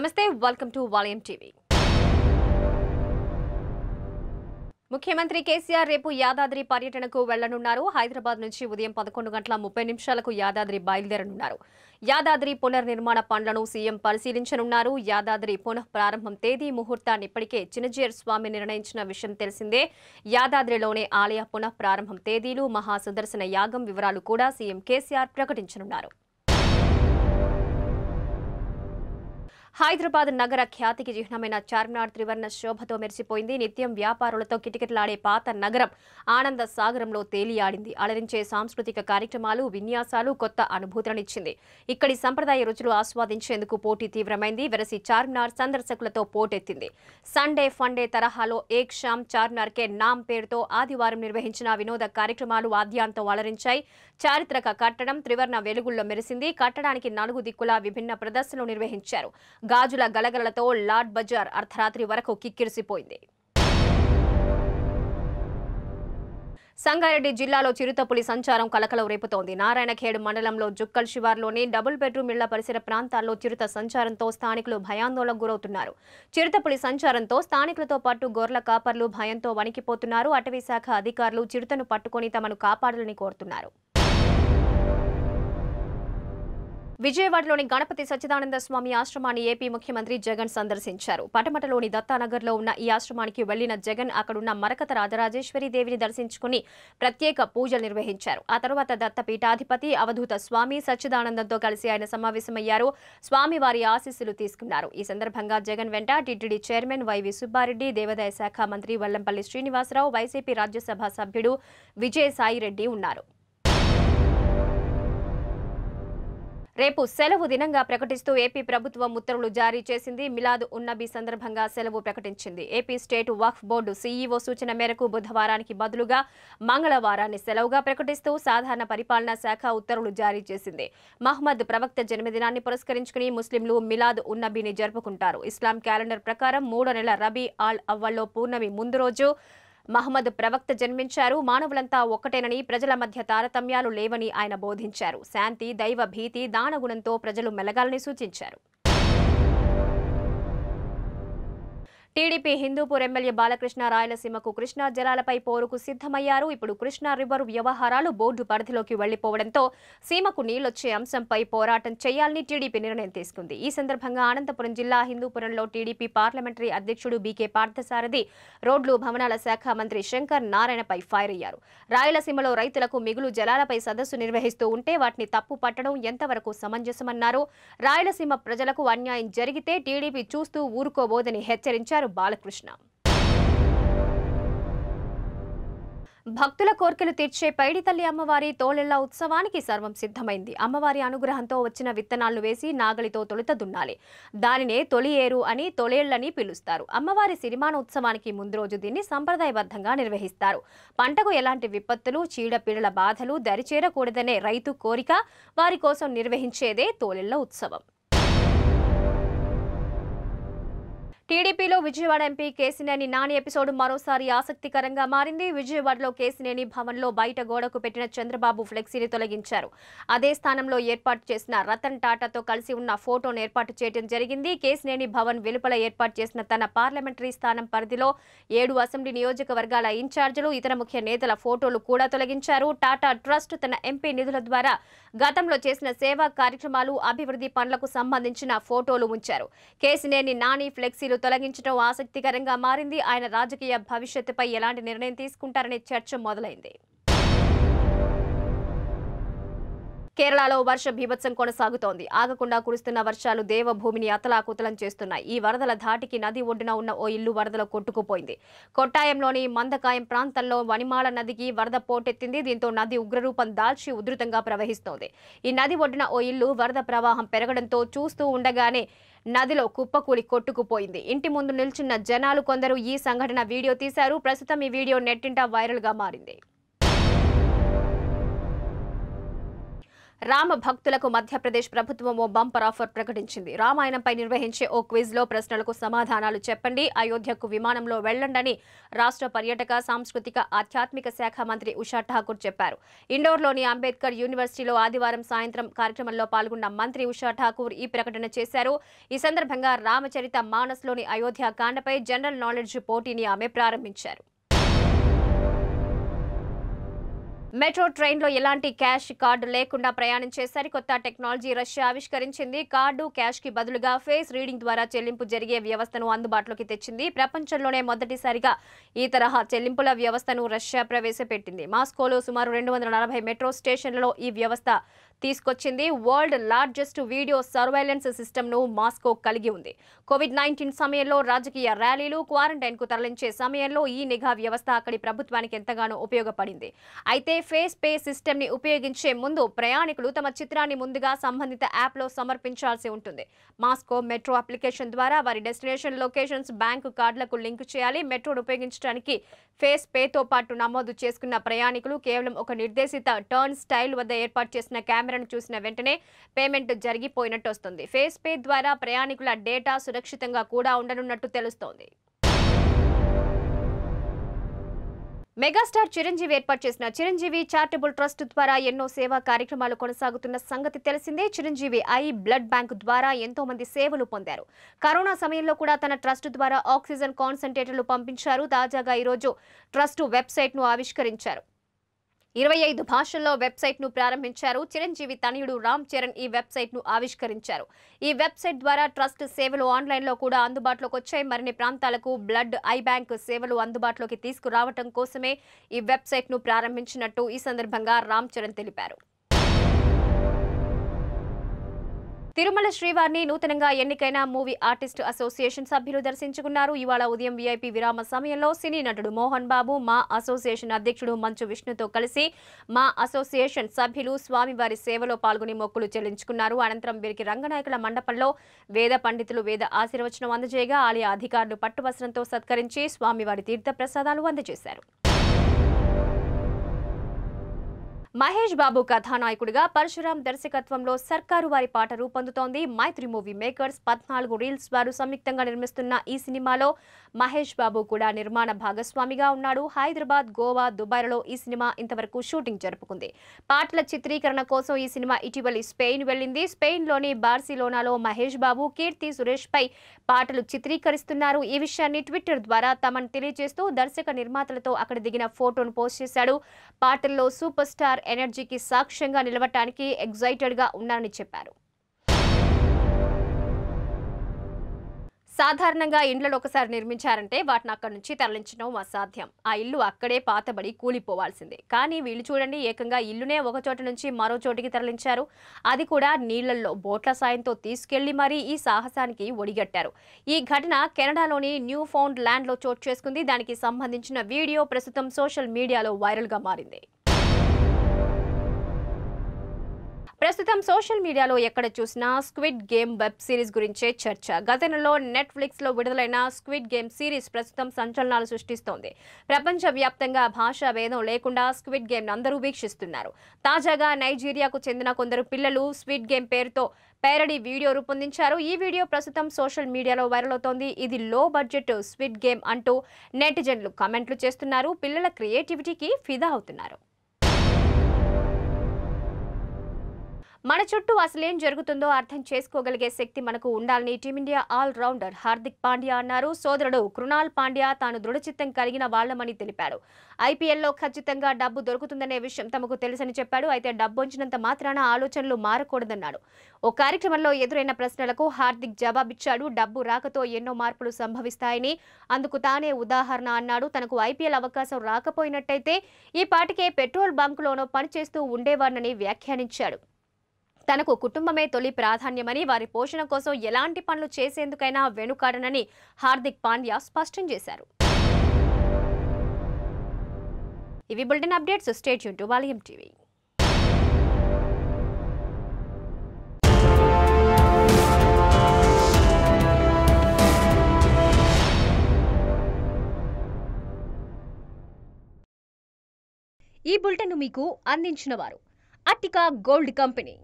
నమస్తే welcome to వాలయం TV ముఖ్యమంత్రి కేసీఆర్ రేపు యాదాద్రి పర్యటనకు వెళ్లనున్నారు హైదరాబాద్ నుంచి ఉదయం పదకొండు గంటల ముప్పై నిమిషాలకు యాదాద్రి బయలుదేరనున్నారు యాదాద్రి పునర్నిర్మాణ పనులను సీఎం పరిశీలించనున్నారు యాదాద్రి పునః ప్రారంభం తేదీ ముహూర్తాన్ని ఇప్పటికే చిన్నజీర్ స్వామి నిర్ణయించిన విషయం తెలిసిందే యాదాద్రిలోనే ఆలయ పునః ప్రారంభం తేదీలు మహాసుదర్శన యాగం వివరాలు కూడా సీఎం కేసీఆర్ ప్రకటించనున్నారు హైదరాబాద్ నగర ఖ్యాతికి చిహ్నమైన చార్మినార్ త్రివర్ణ శోభతో మెరిసిపోయింది నిత్యం వ్యాపారులతో కిటకిటలాడే పాత నగరం ఆనంద సాగరంలో తేలియాడింది అలరించే సాంస్కృతిక కార్యక్రమాలు విన్యాసాలు కొత్త అనుభూతులనిచ్చింది ఇక్కడి సంప్రదాయ రుచులు ఆస్వాదించేందుకు పోటీ తీవ్రమైంది వెరసి చార్మినార్ సందర్శకులతో పోటెత్తింది సండే ఫండే తరహాలో ఏక్ షామ్ చార్మినార్ కే నామ్ పేరుతో ఆదివారం నిర్వహించిన వినోద కార్యక్రమాలు వాద్యాంతో అలరించాయి చారిత్రక కట్టడం త్రివర్ణ వెలుగుల్లో మెరిసింది కట్టడానికి నాలుగు దిక్కులా విభిన్న ప్రదర్శనలు నిర్వహించారు గాజుల గలగలతో లాడ్ బజార్ అర్ధరాత్రి వరకు కిక్కిరిసిపోయింది సంగారెడ్డి జిల్లాలో చిరుతపులి సంచారం కలకలం రేపుతోంది నారాయణఖేడ్ మండలంలో జుక్కల్ శివార్లోని డబుల్ బెడ్రూమ్ ఇళ్ల పరిసర ప్రాంతాల్లో చిరుత సంచారంతో స్థానికులు భయాందోళనకు గురవుతున్నారు చిరుతపులి సంచారంతో స్థానికులతో పాటు గొర్రెల కాపర్లు భయంతో వణికిపోతున్నారు అటవీ శాఖ అధికారులు చిరుతను పట్టుకొని తమను కాపాడాలని కోరుతున్నారు విజయవాడలోని గణపతి సచ్చిదానంద స్వామి ఆశ్రమాన్ని ఏపీ ముఖ్యమంత్రి జగన్ సందర్శించారు పటమటలోని దత్తానగర్లో ఉన్న ఈ ఆశ్రమానికి వెళ్లిన జగన్ అక్కడున్న మరకత రాజరాజేశ్వరి దేవిని దర్శించుకుని ప్రత్యేక పూజలు నిర్వహించారు ఆ తర్వాత దత్తపీఠాధిపతి అవధూత స్వామి సచ్చిదానందంతో కలిసి ఆయన సమావేశమయ్యారు స్వామి వారి ఆశీస్సులు తీసుకున్నారు ఈ సందర్భంగా జగన్ వెంట టీటీడీ చైర్మన్ వైవి సుబ్బారెడ్డి దేవాదాయ శాఖ మంత్రి వల్లంపల్లి శ్రీనివాసరావు వైసీపీ రాజ్యసభ సభ్యుడు విజయసాయిరెడ్డి ఉన్నారు రేపు సెలవు దినంగా ప్రకటిస్తూ ఏపీ ప్రభుత్వం ఉత్తర్వులు జారీ చేసింది మిలాద్ ఉన్నబీ సందర్భంగా సెలవు ప్రకటించింది AP state Waqf board CEO సూచన మేరకు బుధవారానికి బదులుగా మంగళవారాన్ని సెలవుగా ప్రకటిస్తూ సాధారణ పరిపాలనా శాఖ ఉత్తర్వులు జారీ చేసింది మహ్మద్ ప్రవక్త జన్మదినాన్ని పురస్కరించుకుని ముస్లింలు మిలాద్ ఉన్నబీని జరుపుకుంటారు ఇస్లాం క్యాలెండర్ ప్రకారం మూడో నెల రబీ ఆల్ అవ్వల్లో పూర్ణమి ముందు రోజు మహమ్మద్ ప్రవక్త జన్మించారు మానవులంతా ఒక్కటేనని ప్రజల మధ్య తారతమ్యాలు లేవని ఆయన బోధించారు శాంతి దైవ భీతి దానగుణంతో ప్రజలు మెలగాలని సూచించారు టీడీపీ హిందూపూర్ ఎమ్మెల్యే బాలకృష్ణ రాయలసీమకు కృష్ణా జలాలపై పోరుకు సిద్ధమయ్యారు ఇప్పుడు కృష్ణా రివర్ వ్యవహారాలు బోర్డు పరిధిలోకి వెళ్లిపోవడంతో సీమకు నీళ్లొచ్చే అంశంపై పోరాటం చేయాలని టీడీపీ నిర్ణయం తీసుకుంది ఈ సందర్భంగా అనంతపురం జిల్లా హిందూపురంలో టీడీపీ పార్లమెంటరీ అధ్యక్షుడు బీకే పార్థసారథి రోడ్లు భవనాల శాఖ మంత్రి శంకర్ నారాయణపై ఫైర్ అయ్యారు రాయలసీమలో రైతులకు మిగులు జలాలపై సదస్సు నిర్వహిస్తూ ఉంటే వాటిని తప్పు పట్టడం ఎంతవరకు సమంజసమన్నారు రాయలసీమ ప్రజలకు అన్యాయం జరిగితే టీడీపీ చూస్తూ ఊరుకోబోదని హెచ్చరించారు తెలిపారు బాలకృష్ణ భక్తుల కోర్కెలు తీర్చే పైడి తల్లి అమ్మవారి తోలెళ్ల ఉత్సవానికి సర్వం సిద్ధమైంది అమ్మవారి అనుగ్రహంతో వచ్చిన విత్తనాలను వేసి నాగలితో తొలుత దున్నాలి దానినే తొలి ఏరు అని తొలేళ్లని పిలుస్తారు అమ్మవారి సిరిమాన ఉత్సవానికి ముందు రోజు దీన్ని సంప్రదాయబద్ధంగా నిర్వహిస్తారు పంటకు ఎలాంటి విపత్తులు చీడపీడల బాధలు దరిచేరకూడదనే రైతు కోరిక వారి కోసం నిర్వహించేదే తోలెళ్ల ఉత్సవం టీడీపీలో విజయవాడ ఎంపీ కేసినేని నాని ఎపిసోడ్ మరోసారి ఆసక్తికరంగా మారింది విజయవాడలో కేసినేని భవన్లో బయట గోడకు పెట్టిన చంద్రబాబు ఫ్లెక్సీని తొలగించారు అదే స్థానంలో ఏర్పాటు చేసిన రతన్ టాటాతో కలిసి ఉన్న ఫోటోను ఏర్పాటు చేయడం జరిగింది కేసినేని భవన్ వెలుపల ఏర్పాటు చేసిన తన పార్లమెంటరీ స్థానం పరిధిలో ఏడు అసెంబ్లీ నియోజకవర్గాల ఇన్ఛార్జీలు ఇతర ముఖ్య నేతల ఫోటోలు కూడా తొలగించారు టాటా ట్రస్ట్ తన ఎంపీ నిధుల ద్వారా గతంలో చేసిన సేవా కార్యక్రమాలు అభివృద్ధి పనులకు సంబంధించిన ఫోటోలు ఉంచారు కేసినేని నాని ఫ్లెక్సీలు తొలగించడం ఆసక్తికరంగా మారింది ఆయన రాజకీయ భవిష్యత్తుపై ఎలాంటి నిర్ణయం తీసుకుంటారనే చర్చ మొదలైంది కేరళలో వర్ష బీభత్సం కొనసాగుతోంది ఆగకుండా కురుస్తున్న వర్షాలు దేవభూమిని అతలాకుతలం చేస్తున్నాయి ఈ వరదల ధాటికి నది ఒడ్డున ఉన్న ఓ ఇల్లు వరదలో కొట్టుకుపోయింది కొట్టాయంలోని మందకాయం ప్రాంతంలో వణిమాల నదికి వరద పోటెత్తింది దీంతో నది ఉగ్రరూపం దాల్చి ఉధృతంగా ప్రవహిస్తోంది ఈ నది ఒడ్డున ఓ ఇల్లు వరద ప్రవాహం పెరగడంతో చూస్తూ ఉండగానే నదిలో కుప్పకూలి కొట్టుకుపోయింది ఇంటి ముందు నిల్చున్న జనాలు కొందరు ఈ సంఘటన వీడియో తీశారు ప్రస్తుతం ఈ వీడియో నెట్టింట వైరల్గా మారింది రామ భక్తులకు మధ్యప్రదేశ్ ప్రభుత్వం ఓ బంపర్ ఆఫర్ ప్రకటించింది రామాయణంపై నిర్వహించే ఓ క్విజ్లో ప్రశ్నలకు సమాధానాలు చెప్పండి అయోధ్యకు విమానంలో వెళ్లండని రాష్ట్ర పర్యాటక సాంస్కృతిక ఆధ్యాత్మిక శాఖ మంత్రి ఉషా ఠాకూర్ చెప్పారు ఇండోర్లోని అంబేద్కర్ యూనివర్సిటీలో ఆదివారం సాయంత్రం కార్యక్రమంలో పాల్గొన్న మంత్రి ఉషా ఠాకూర్ ఈ ప్రకటన చేశారు ఈ సందర్భంగా రామచరిత మానస్లోని అయోధ్య కాండపై జనరల్ నాలెడ్జ్ పోటీని ఆమె ప్రారంభించారు మెట్రో ట్రైన్లో ఎలాంటి క్యాష్ కార్డు లేకుండా ప్రయాణించే సరికొత్త టెక్నాలజీ రష్యా ఆవిష్కరించింది కార్డు క్యాష్కి బదులుగా ఫేస్ రీడింగ్ ద్వారా చెల్లింపు జరిగే వ్యవస్థను అందుబాటులోకి తెచ్చింది ప్రపంచంలోనే మొదటిసారిగా ఈ తరహా చెల్లింపుల వ్యవస్థను రష్యా ప్రవేశపెట్టింది మాస్కోలో సుమారు రెండు వందల నలభై మెట్రో స్టేషన్లలో ఈ వ్యవస్థ తీసుకొచ్చింది వరల్డ్ లార్జెస్ట్ వీడియో సర్వైలెన్స్ సిస్టమ్ను మాస్కో కలిగి ఉంది కోవిడ్ నైన్టీన్ సమయంలో రాజకీయ ర్యాలీలు క్వారంటైన్కు తరలించే సమయంలో ఈ నిఘా వ్యవస్థ అక్కడి ప్రభుత్వానికి ఎంతగానో ఉపయోగపడింది అయితే ఫేస్ పే సిస్టమ్ని ఉపయోగించే ముందు ప్రయాణికులు తమ చిత్రాన్ని ముందుగా సంబంధిత యాప్లో సమర్పించాల్సి ఉంటుంది మాస్కో మెట్రో అప్లికేషన్ ద్వారా వారి డెస్టినేషన్ లొకేషన్స్ బ్యాంకు కార్డులకు లింక్ చేయాలి మెట్రోను ఉపయోగించడానికి ఫేస్ పేతో పాటు నమోదు చేసుకున్న ప్రయాణికులు కేవలం ఒక నిర్దేశిత టర్న్ స్టైల్ వద్ద ఏర్పాటు చేసిన కెమెరాను చూసిన వెంటనే పేమెంట్ జరిగిపోయినట్టు వస్తుంది ఫేస్ పే ద్వారా ప్రయాణికుల డేటా సురక్షితంగా కూడా ఉండనున్నట్టు తెలుస్తోంది మెగాస్టార్ చిరంజీవి ఏర్పాటు చేసిన చిరంజీవి చారిటబుల్ ట్రస్ట్ ద్వారా ఎన్నో సేవా కార్యక్రమాలు కొనసాగుతున్న సంగతి తెలిసిందే చిరంజీవి ఐ బ్లడ్ బ్యాంక్ ద్వారా ఎంతో మంది సేవలు పొందారు కరోనా సమయంలో కూడా తన ట్రస్ట్ ద్వారా ఆక్సిజన్ కాన్సన్ట్రేటర్లు పంపించారు తాజాగా ఈరోజు ట్రస్ట్ వెబ్సైట్ ను ఆవిష్కరించారు ఇరవై ఐదు భాషల్లో వెబ్సైట్ ను ప్రారంభించారు చిరంజీవి తనయుడు రామ్ చరణ్ ఈ వెబ్సైట్ ను ఆవిష్కరించారు ఈ వెబ్సైట్ ద్వారా ట్రస్ట్ సేవలు ఆన్లైన్లో కూడా అందుబాటులోకి వచ్చాయి మరిన్ని ప్రాంతాలకు బ్లడ్ ఐ బ్యాంక్ సేవలు అందుబాటులోకి తీసుకురావటం కోసమే ఈ ను ప్రారంభించినట్టు ఈ సందర్భంగా రామ్ చరణ్ తెలిపారు తిరుమల శ్రీవారిని నూతనంగా ఎన్నికైన మూవీ ఆర్టిస్ట్ అసోసియేషన్ సభ్యులు దర్శించుకున్నారు ఇవాళ ఉదయం వీఐపీ విరామ సమయంలో సినీ నటుడు మోహన్ బాబు మా అసోసియేషన్ అధ్యక్షుడు మంచు విష్ణుతో కలిసి మా అసోసియేషన్ సభ్యులు స్వామివారి సేవలో పాల్గొని మొక్కులు చెల్లించుకున్నారు అనంతరం వీరికి రంగనాయకుల మండపంలో వేద పండితులు వేద ఆశీర్వచనం అందజేయగా ఆలయ అధికారులు పట్టువస్త్రంతో సత్కరించి స్వామివారి తీర్థ ప్రసాదాలు అందజేశారు మహేష్ బాబు కథానాయకుడిగా పరశురాం దర్శకత్వంలో సర్కారు వారి పాట రూపొందుతోంది మైత్రి మూవీ మేకర్స్ పద్నాలుగు రీల్స్ వారు సంయుక్తంగా నిర్మిస్తున్న ఈ సినిమాలో మహేష్ బాబు కూడా నిర్మాణ భాగస్వామిగా ఉన్నాడు హైదరాబాద్ గోవా దుబాయ్లలో ఈ సినిమా ఇంతవరకు షూటింగ్ జరుపుకుంది పాటల చిత్రీకరణ కోసం ఈ సినిమా ఇటీవలి స్పెయిన్ వెళ్లింది స్పెయిన్లోని బార్సిలోనాలో మహేష్ బాబు కీర్తి సురేష్ పై పాటలు చిత్రీకరిస్తున్నారు ఈ విషయాన్ని ట్విట్టర్ ద్వారా తమను తెలియజేస్తూ దర్శక నిర్మాతలతో అక్కడ దిగిన ఫోటోను పోస్ట్ చేశాడు పాటల్లో సూపర్ స్టార్ సోలార్ ఎనర్జీకి సాక్ష్యంగా నిలవటానికి ఎగ్జైటెడ్గా ఉన్నానని చెప్పారు సాధారణంగా ఇండ్లను ఒకసారి నిర్మించారంటే వాటిని అక్కడి నుంచి తరలించడం అసాధ్యం ఆ ఇల్లు అక్కడే పాతబడి కూలిపోవాల్సిందే కానీ వీళ్ళు చూడండి ఏకంగా ఇల్లునే ఒక చోట నుంచి మరో చోటికి తరలించారు అది కూడా నీళ్లలో బోట్ల సాయంతో తీసుకెళ్లి మరీ ఈ సాహసానికి ఒడిగట్టారు ఈ ఘటన కెనడాలోని న్యూ ఫౌండ్ ల్యాండ్లో చోటు చేసుకుంది దానికి సంబంధించిన వీడియో ప్రస్తుతం సోషల్ మీడియాలో వైరల్గా మారింది ప్రస్తుతం సోషల్ మీడియాలో ఎక్కడ చూసినా స్క్విడ్ గేమ్ వెబ్ సిరీస్ గురించే చర్చ గత నెలలో నెట్ఫ్లిక్స్లో విడుదలైన స్క్విడ్ గేమ్ సిరీస్ ప్రస్తుతం సంచలనాలు సృష్టిస్తోంది ప్రపంచవ్యాప్తంగా భాషా భేదం లేకుండా స్క్విడ్ గేమ్ అందరూ వీక్షిస్తున్నారు తాజాగా నైజీరియాకు చెందిన కొందరు పిల్లలు స్క్విడ్ గేమ్ పేరుతో పేరడీ వీడియో రూపొందించారు ఈ వీడియో ప్రస్తుతం సోషల్ మీడియాలో వైరల్ అవుతోంది ఇది లో బడ్జెట్ స్క్విడ్ గేమ్ అంటూ నెటిజన్లు కమెంట్లు చేస్తున్నారు పిల్లల క్రియేటివిటీకి ఫిదా అవుతున్నారు మన చుట్టూ అసలేం జరుగుతుందో అర్థం చేసుకోగలిగే శక్తి మనకు ఉండాలని team India all rounder Hardik Pandya అన్నారు సోదరుడు కృణాల్ పాండ్యా తాను దృఢచిత్తం కలిగిన వాళ్లమని తెలిపాడు ఐపీఎల్లో ఖచ్చితంగా డబ్బు దొరుకుతుందనే విషయం తమకు తెలుసని చెప్పాడు అయితే డబ్బు ఉంచినంత మాత్రాన ఆలోచనలు మారకూడదన్నాడు ఓ కార్యక్రమంలో ఎదురైన ప్రశ్నలకు హార్దిక్ జవాబిచ్చాడు డబ్బు రాకతో ఎన్నో మార్పులు సంభవిస్తాయని అందుకు తానే ఉదాహరణ అన్నాడు తనకు ఐపీఎల్ అవకాశం రాకపోయినట్టయితే ఈ పాటికే పెట్రోల్ బంకులోనో పనిచేస్తూ ఉండేవారినని వ్యాఖ్యానించాడు తనకు కుటుంబమే తొలి ప్రాధాన్యమని వారి పోషణ కోసం ఎలాంటి పనులు చేసేందుకైనా వెనుకాడనని హార్దిక్ పాండ్యా స్పష్టం చేశారు ఇవి అప్డేట్స్ స్టేట్ ఈ బులెటిన్ మీకు అందించిన వారు అట్టిక గోల్డ్ కంపెనీ